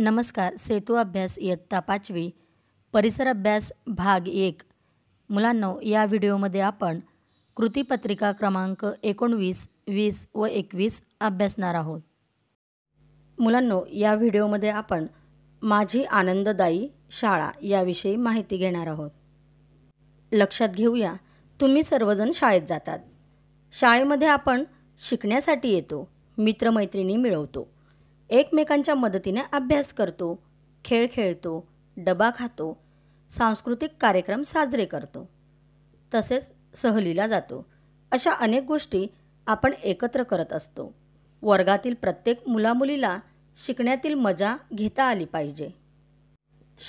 नमस्कार सेतू अभ्यास इयत्ता पाचवी परिसर अभ्यास भाग एक मुलांनो या व्हिडिओमध्ये आपण कृतीपत्रिका क्रमांक एकोणवीस वीस व एकवीस अभ्यासणार आहोत मुलांनो या व्हिडिओमध्ये आपण माझी आनंददायी शाळा याविषयी माहिती घेणार आहोत लक्षात घेऊया तुम्ही सर्वजण शाळेत जातात शाळेमध्ये आपण शिकण्यासाठी येतो मित्रमैत्रिणी मिळवतो एकमेकांच्या मदतीने अभ्यास करतो खेळ खेळतो डबा खातो सांस्कृतिक कार्यक्रम साजरे करतो तसेच सहलीला जातो अशा अनेक गोष्टी आपण एकत्र करत असतो वर्गातील प्रत्येक मुलामुलीला शिकण्यातील मजा घेता आली पाहिजे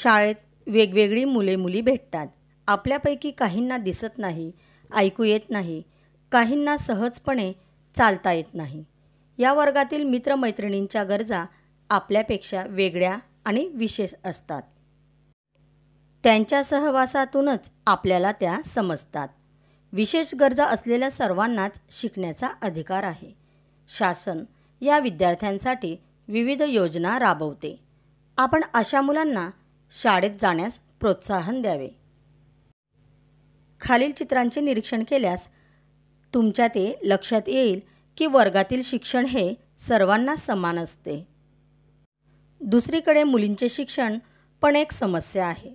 शाळेत वेगवेगळी मुले मुली भेटतात आपल्यापैकी काहींना दिसत नाही ऐकू येत नाही काहींना सहजपणे चालता येत नाही या वर्गातील मित्रमैत्रिणींच्या गरजा आपल्यापेक्षा वेगळ्या आणि विशेष असतात त्यांच्या सहवासातूनच आपल्याला त्या समजतात विशेष गरजा असलेल्या सर्वांनाच शिकण्याचा अधिकार आहे शासन या विद्यार्थ्यांसाठी विविध योजना राबवते आपण अशा मुलांना शाळेत जाण्यास प्रोत्साहन द्यावे खालील चित्रांचे निरीक्षण केल्यास तुमच्या ते लक्षात येईल की वर्गातील शिक्षण हे सर्वांना समान असते दुसरीकडे मुलींचे शिक्षण पण एक समस्या आहे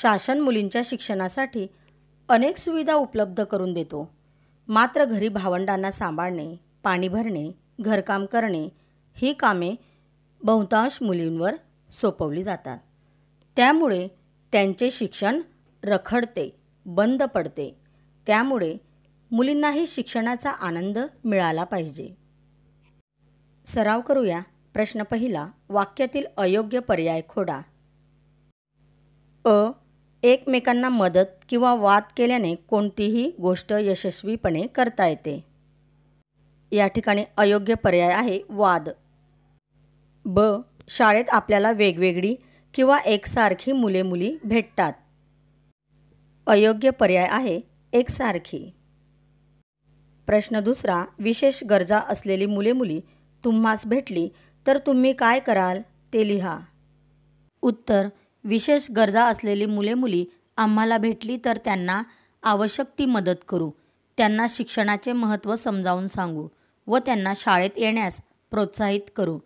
शासन मुलींच्या शिक्षणासाठी अनेक सुविधा उपलब्ध करून देतो मात्र घरी भावंडांना सांभाळणे पाणी भरणे घरकाम करणे ही कामे बहुतांश मुलींवर सोपवली जातात त्यामुळे त्यांचे शिक्षण रखडते बंद पडते त्यामुळे मुलींनाही शिक्षणाचा आनंद मिळाला पाहिजे सराव करूया प्रश्न पहिला वाक्यातील अयोग्य पर्याय खोडा अ एकमेकांना मदत किंवा वाद केल्याने कोणतीही गोष्ट यशस्वीपणे करता येते या ठिकाणी अयोग्य पर्याय आहे वाद ब शाळेत आपल्याला वेगवेगळी किंवा एकसारखी मुले मुली भेटतात अयोग्य पर्याय आहे एकसारखी प्रश्न दुसरा विशेष गरजा असलेली मुले मुली तुम्हास भेटली तर तुम्ही काय कराल ते लिहा उत्तर विशेष गरजा असलेली मुले मुली आम्हाला भेटली तर त्यांना आवश्यक ती मदत करू त्यांना शिक्षणाचे महत्त्व समजावून सांगू व त्यांना शाळेत येण्यास प्रोत्साहित करू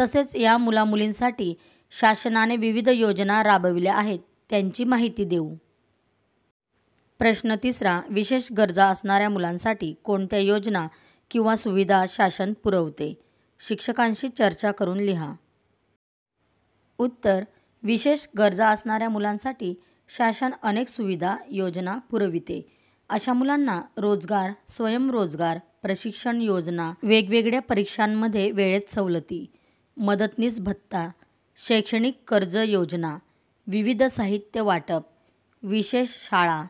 तसेच या मुलामुलींसाठी शासनाने विविध योजना राबविल्या आहेत त्यांची माहिती देऊ प्रश्न तिसरा विशेष गरजा असणाऱ्या मुलांसाठी कोणत्या योजना किंवा सुविधा शासन पुरवते शिक्षकांशी चर्चा करून लिहा उत्तर विशेष गरजा असणाऱ्या मुलांसाठी शासन अनेक सुविधा योजना पुरविते अशा मुलांना रोजगार स्वयंरोजगार प्रशिक्षण योजना वेगवेगळ्या परीक्षांमध्ये वेळेत सवलती मदतनीस भत्ता शैक्षणिक कर्ज योजना विविध साहित्य वाटप विशेष शाळा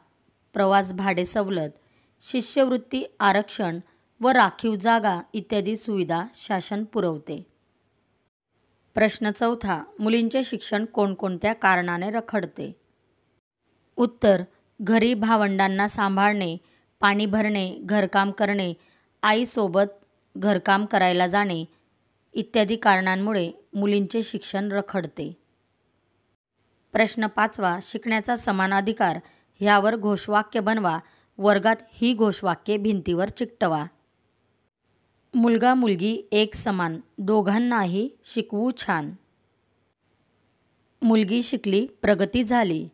प्रवास भाडे सवलत शिष्यवृत्ती आरक्षण व राखीव जागा इत्यादी सुविधा शासन पुरवते प्रश्न चौथा मुलींचे शिक्षण कोणकोणत्या कारणाने रखडते उत्तर घरी भावंडांना सांभाळणे पाणी भरणे घरकाम करणे आईसोबत घरकाम करायला जाणे इत्यादी कारणांमुळे मुलींचे शिक्षण रखडते प्रश्न पाचवा शिकण्याचा समान अधिकार ह्यावर घोषवाक्य बनवा वर्गात ही घोषवाक्ये भिंतीवर चिकटवा मुलगा मुलगी एक समान दोघांनाही शिकवू छान मुलगी शिकली प्रगती झाली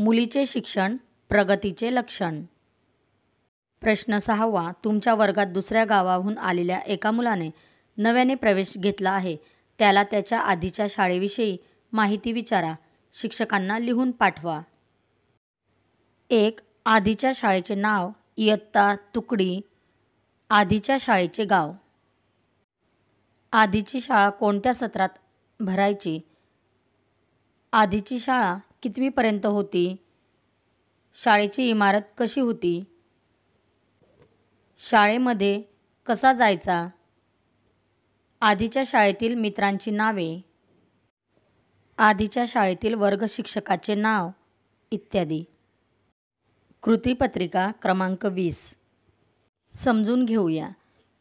मुलीचे शिक्षण प्रगतीचे लक्षण प्रश्न सहावा तुमच्या वर्गात दुसऱ्या गावाहून आलेल्या एका मुलाने नव्याने प्रवेश घेतला आहे त्याला त्याच्या आधीच्या शाळेविषयी माहिती विचारा शिक्षकांना लिहून पाठवा एक आधीच्या शाळेचे नाव इयत्ता तुकडी आधीच्या शाळेचे गाव आधीची शाळा कोणत्या सत्रात भरायची आधीची शाळा कितवीपर्यंत होती शाळेची इमारत कशी होती शाळेमध्ये कसा जायचा आधीच्या शाळेतील मित्रांची नावे आधीच्या शाळेतील वर्ग नाव इत्यादी कृतीपत्रिका क्रमांक वीस समजून घेऊया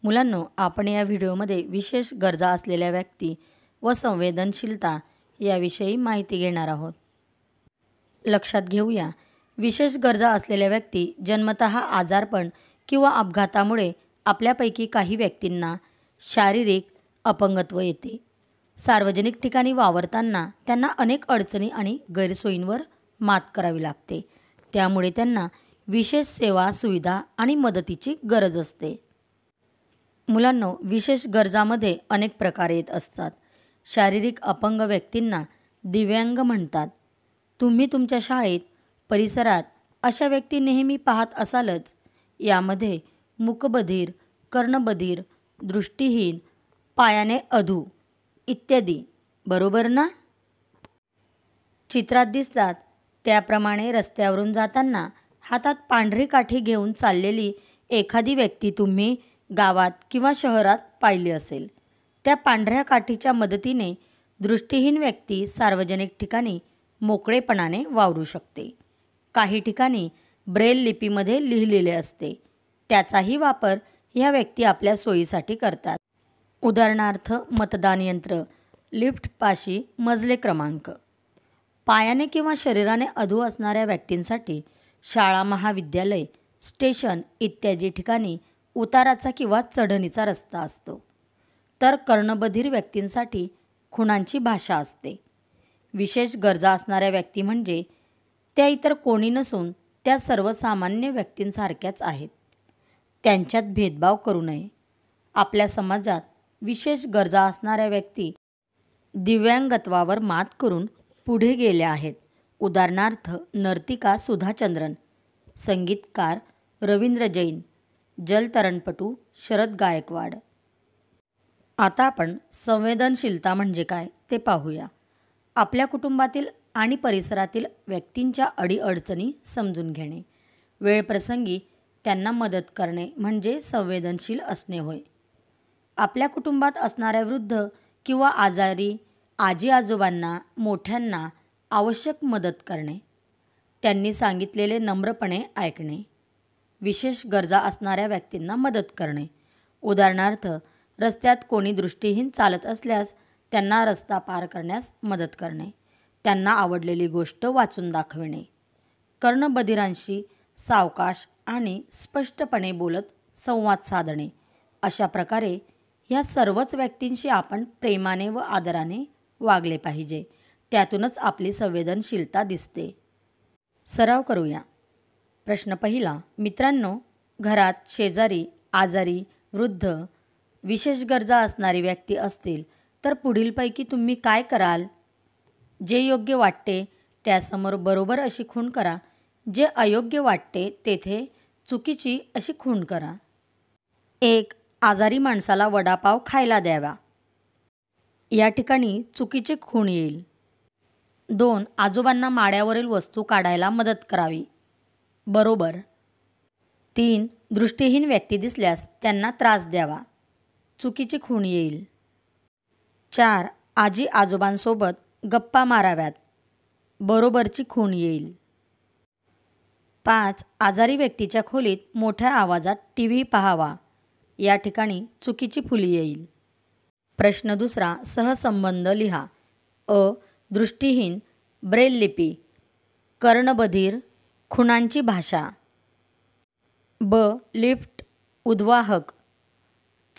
मुलांनो आपण या व्हिडिओमध्ये विशेष गरजा असलेल्या व्यक्ती व संवेदनशीलता याविषयी माहिती घेणार आहोत लक्षात घेऊया विशेष गरजा असलेल्या व्यक्ती जन्मत आजारपण किंवा अपघातामुळे आपल्यापैकी काही व्यक्तींना शारीरिक अपंगत्व येते सार्वजनिक ठिकाणी वावरताना त्यांना अनेक अडचणी आणि गैरसोयींवर मात करावी लागते त्यामुळे त्यांना विशेष सेवा सुविधा आणि मदतीची गरज असते मुलांना विशेष गरजामध्ये अनेक प्रकार येत असतात शारीरिक अपंग व्यक्तींना दिव्यांग म्हणतात तुम्ही तुमच्या शाळेत परिसरात अशा व्यक्ती नेहमी पाहत असालच यामध्ये मुकबधीर कर्णबधीर दृष्टीहीन पायाने अधू इत्यादी बरोबर ना चित्रात दिसतात त्याप्रमाणे रस्त्यावरून जाताना हातात पांढरी काठी घेऊन चाललेली एखादी व्यक्ती तुम्ही गावात किंवा शहरात पाहिली असेल त्या पांढऱ्या काठीच्या मदतीने दृष्टीहीन व्यक्ती सार्वजनिक ठिकाणी मोकळेपणाने वावरू शकते काही ठिकाणी ब्रेल लिपीमध्ये लिहिलेले असते त्याचाही वापर ह्या व्यक्ती आपल्या सोयीसाठी करतात उदाहरणार्थ मतदान यंत्र लिफ्टपाशी मजले क्रमांक पायाने किंवा शरीराने अधू असणाऱ्या व्यक्तींसाठी शाळा महाविद्यालय स्टेशन इत्यादी ठिकाणी उताराचा किंवा चढणीचा रस्ता असतो तर कर्णबधीर व्यक्तींसाठी खुणांची भाषा असते विशेष गरजा असणाऱ्या व्यक्ती म्हणजे त्या इतर कोणी नसून त्या सर्वसामान्य व्यक्तींसारख्याच आहेत त्यांच्यात भेदभाव करू नये आपल्या समाजात विशेष गरजा असणाऱ्या व्यक्ती दिव्यांगत्वावर मात करून पुढे गेल्या आहेत उदाहरणार्थ नर्तिका सुधाचंद्रन संगीतकार रवींद्र जैन जलतरणपटू शरद गायकवाड आता आपण संवेदनशीलता म्हणजे काय ते पाहूया आपल्या कुटुंबातील आणि परिसरातील व्यक्तींच्या अडीअडचणी समजून घेणे वेळप्रसंगी त्यांना मदत करणे म्हणजे संवेदनशील असणे होय आपल्या कुटुंबात असणाऱ्या वृद्ध किंवा आजारी आजी आजोबांना मोठ्यांना आवश्यक मदत करणे त्यांनी सांगितलेले नम्रपणे ऐकणे विशेष गरजा असणाऱ्या व्यक्तींना मदत करणे उदाहरणार्थ रस्त्यात कोणी दृष्टीहीन चालत असल्यास त्यांना रस्ता पार करण्यास मदत करणे त्यांना आवडलेली गोष्ट वाचून दाखविणे कर्णबधिरांशी सावकाश आणि स्पष्टपणे बोलत संवाद साधणे अशा प्रकारे ह्या सर्वच व्यक्तींशी आपण प्रेमाने व आदराने वागले पाहिजे त्यातूनच आपली संवेदनशीलता दिसते सराव करूया प्रश्न पहिला मित्रांनो घरात शेजारी आजारी वृद्ध विशेष गरजा असणारी व्यक्ती असतील तर पुढीलपैकी तुम्ही काय कराल जे योग्य वाटते त्यासमोर बरोबर अशी खूण करा जे अयोग्य वाटते तेथे चुकीची अशी खूण करा एक आजारी माणसाला वडापाव खायला द्यावा या ठिकाणी चुकीचे खूण येईल दोन आजोबांना माड्यावरील वस्तू काढायला मदत करावी बरोबर तीन दृष्टीहीन व्यक्ती दिसल्यास त्यांना त्रास द्यावा चुकीची खूण येईल चार आजी आजोबांसोबत गप्पा माराव्यात बरोबरची खूण येईल पाच आजारी व्यक्तीच्या खोलीत मोठ्या आवाजात टी व्ही पाहावा या ठिकाणी चुकीची फुली येईल प्रश्न दुसरा सहसंबंध लिहा अ दृष्टीहीन ब्रेल लिपी कर्णबधीर खुणांची भाषा ब लिफ्ट उद्वाहक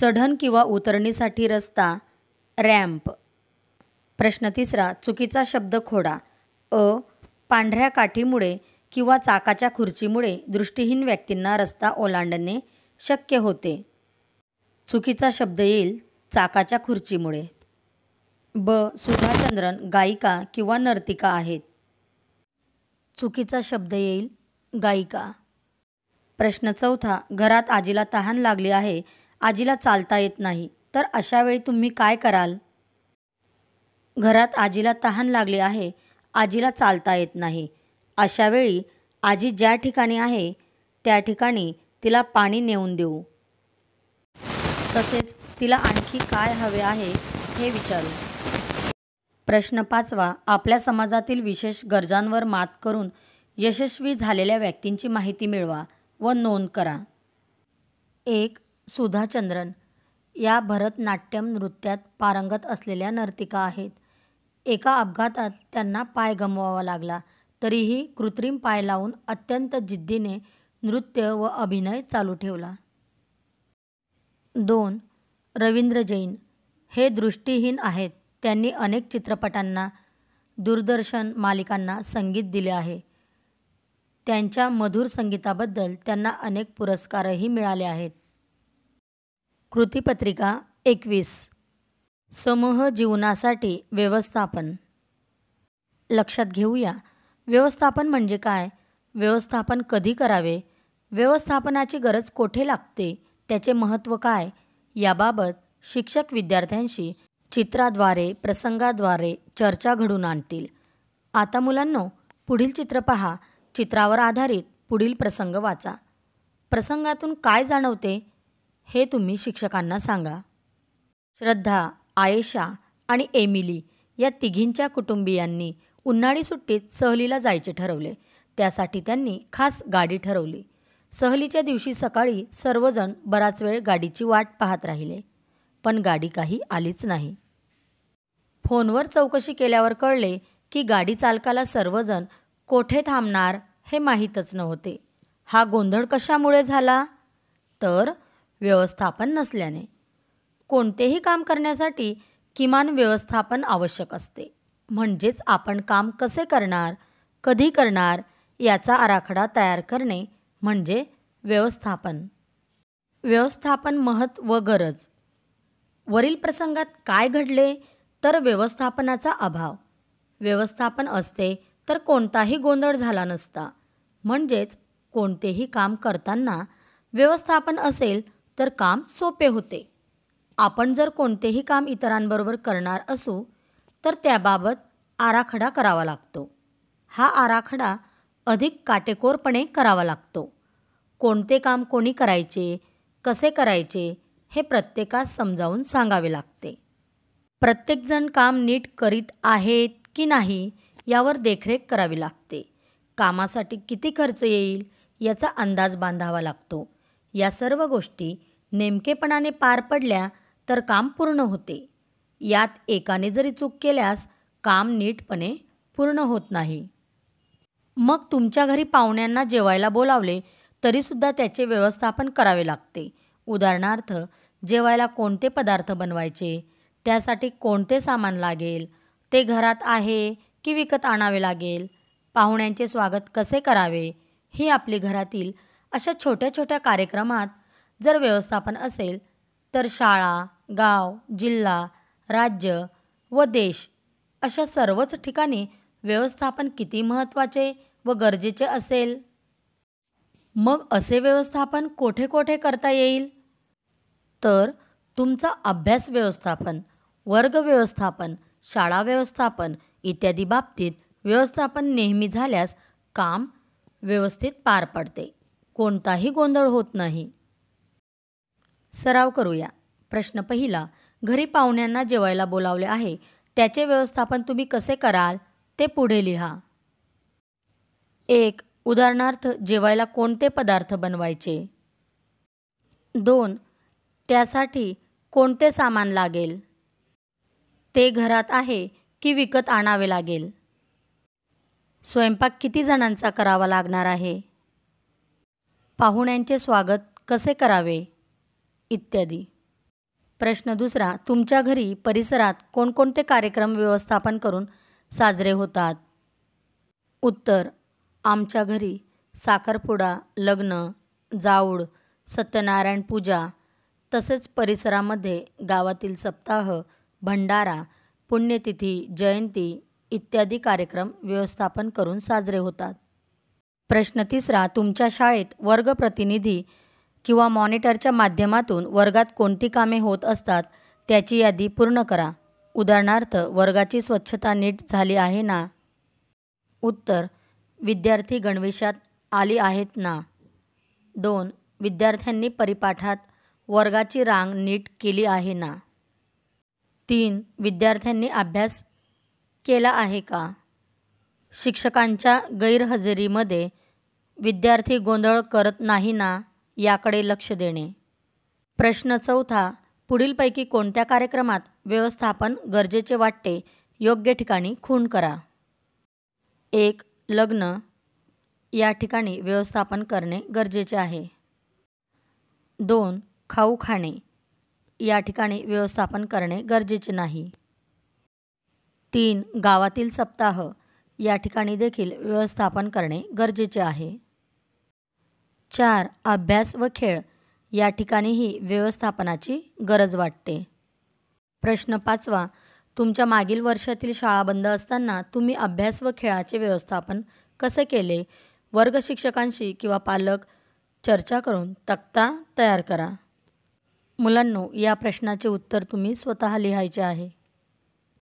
चढण किंवा उतरणीसाठी रस्ता रॅम्प प्रश्न तिसरा चुकीचा शब्द खोडा अ पांढऱ्या काठीमुळे किंवा चाकाच्या खुर्चीमुळे दृष्टीहीन व्यक्तींना रस्ता ओलांडणे शक्य होते चुकीचा शब्द येईल चाकाच्या खुर्चीमुळे ब सुधाचंद्रन गायिका किंवा नर्तिका आहेत चुकीचा शब्द येईल गायिका प्रश्न चौथा घरात आजीला तहान लागली आहे आजीला चालता येत नाही तर अशा वेळी तुम्ही काय कराल घरात आजीला तहान लागली आहे आजीला चालता येत नाही अशा वेळी आजी ज्या ठिकाणी आहे त्या ठिकाणी तिला पाणी नेऊन देऊ तसेच तिला आणखी काय हवे आहे हे विचारू प्रश्न पाचवा आपल्या समाजातील विशेष गरजांवर मात करून यशस्वी झालेल्या व्यक्तींची माहिती मिळवा व नोंद करा एक सुधाचंद्रन या भरतनाट्यम नृत्यात पारंगत असलेल्या नर्तिका आहेत एका अपघातात त्यांना पाय गमवावा लागला तरीही कृत्रिम पाय लावून अत्यंत जिद्दीने नृत्य व अभिनय चालू ठेवला दोन रवींद्र जैन हे दृष्टीहीन आहेत त्यांनी अनेक चित्रपटांना दूरदर्शन मालिकांना संगीत दिले आहे त्यांच्या मधुर संगीताबद्दल त्यांना अनेक पुरस्कारही मिळाले आहेत कृतीपत्रिका एकवीस समूह जीवनासाठी व्यवस्थापन लक्षात घेऊया व्यवस्थापन म्हणजे काय व्यवस्थापन कधी करावे व्यवस्थापनाची गरज कोठे लागते त्याचे महत्त्व काय याबाबत शिक्षक विद्यार्थ्यांशी चित्राद्वारे प्रसंगाद्वारे चर्चा घडून आणतील आता मुलांनो पुढील चित्र पहा चित्रावर आधारित पुढील प्रसंग वाचा प्रसंगातून काय जाणवते हे तुम्ही शिक्षकांना सांगा श्रद्धा आयशा आणि एमिली या तिघींच्या कुटुंबियांनी उन्हाळी सुट्टीत सहलीला जायचे ठरवले त्यासाठी त्यांनी खास गाडी ठरवली सहलीच्या दिवशी सकाळी सर्वजण बराच वेळ गाडीची वाट पाहत राहिले पण गाडी काही आलीच नाही फोनवर चौकशी केल्यावर कळले की गाडी चालकाला सर्वजण कोठे थांबणार हे माहीतच नव्हते हा गोंधळ कशामुळे झाला तर व्यवस्थापन नसल्याने कोणतेही काम करण्यासाठी किमान व्यवस्थापन आवश्यक असते म्हणजेच आपण काम कसे करणार कधी करणार याचा आराखडा तयार करणे म्हणजे व्यवस्थापन व्यवस्थापन महत् व गरज वरील प्रसंगात काय घडले तर व्यवस्थापनाचा अभाव व्यवस्थापन असते तर कोणताही गोंधळ झाला नसता म्हणजेच कोणतेही काम करताना व्यवस्थापन असेल तर काम सोपे होते आपण जर कोणतेही काम इतरांबरोबर करणार असू तर त्याबाबत आराखडा करावा लागतो हा आराखडा अधिक काटेकोरपणे करावा लागतो कोणते काम कोणी करायचे कसे करायचे हे प्रत्येकास समजावून सांगावे लागते प्रत्येकजण काम नीट करीत आहेत की नाही यावर देखरेख करावी लागते कामासाठी किती खर्च येईल याचा अंदाज बांधावा लागतो या सर्व गोष्टी नेमकेपणाने पार पडल्या तर काम पूर्ण होते यात एकाने जरी चूक केल्यास काम नीटपणे पूर्ण होत नाही मग तुमच्या घरी पाहुण्यांना जेवायला बोलावले तरीसुद्धा त्याचे व्यवस्थापन करावे लागते उदाहरणार्थ जेवायला कोणते पदार्थ बनवायचे त्यासाठी कोणते सामान लागेल ते घरात आहे की विकत आणावे लागेल पाहुण्यांचे स्वागत कसे करावे हे आपली घरातील अशा छोट्या छोट्या कार्यक्रमात जर व्यवस्थापन असेल तर शाळा गाव जिल्हा राज्य व देश अशा सर्वच ठिकाणी व्यवस्थापन किती महत्त्वाचे व गरजेचे असेल मग असे व्यवस्थापन कोठे कोठे करता येईल तर तुमचा अभ्यास व्यवस्थापन वर्ग व्यवस्थापन शाळा व्यवस्थापन इत्यादी बाबतीत व्यवस्थापन नेहमी झाल्यास काम व्यवस्थित पार पडते कोणताही गोंधळ होत नाही सराव करूया प्रश्न पहिला घरी पाहुण्यांना जेवायला बोलावले आहे त्याचे व्यवस्थापन तुम्ही कसे कराल ते पुढे लिहा एक उदाहरणार्थ जेवायला कोणते पदार्थ बनवायचे दोन त्यासाठी कोणते सामान लागेल ते घरात आहे की विकत आणावे लागेल स्वयंपाक किती जणांचा करावा लागणार आहे पाहुण्यांचे स्वागत कसे करावे इत्यादी प्रश्न दुसरा तुमच्या घरी परिसरात कोणकोणते कार्यक्रम व्यवस्थापन करून साजरे होतात उत्तर आमच्या घरी साखरपुडा लग्न जाऊळ सत्यनारायण पूजा तसेच परिसरामध्ये गावातील सप्ताह भंडारा पुण्यतिथी जयंती इत्यादी कार्यक्रम व्यवस्थापन करून साजरे होतात प्रश्न तिसरा तुमच्या शाळेत वर्ग प्रतिनिधी किंवा मॉनिटरच्या माध्यमातून वर्गात कोणती कामे होत असतात त्याची यादी पूर्ण करा उदाहरणार्थ वर्गाची स्वच्छता नीट झाली आहे ना उत्तर विद्यार्थी गणवेशात आली आहेत ना दोन विद्यार्थ्यांनी परिपाठात वर्गाची रांग नीट केली आहे ना तीन विद्यार्थ्यांनी अभ्यास केला आहे का शिक्षकांच्या गैरहजेरीमध्ये विद्यार्थी गोंधळ करत नाही ना याकडे लक्ष देणे प्रश्न चौथा पुढीलपैकी कोणत्या कार्यक्रमात व्यवस्थापन गरजेचे वाटते योग्य ठिकाणी खून करा एक लग्न या ठिकाणी व्यवस्थापन करणे गरजेचे आहे दोन खाऊ खाणे या ठिकाणी व्यवस्थापन करणे गरजेचे नाही तीन गावातील सप्ताह या ठिकाणी देखील व्यवस्थापन करणे गरजेचे आहे चार अभ्यास व खेळ या ठिकाणीही व्यवस्थापनाची गरज वाटते प्रश्न पाचवा तुमच्या मागील वर्षातील शाळा बंद असताना तुम्ही अभ्यास व खेळाचे व्यवस्थापन कसे केले वर्ग शिक्षकांशी किंवा पालक चर्चा करून तक्ता तयार करा मुलांनो या प्रश्नाचे उत्तर तुम्ही स्वतः लिहायचे आहे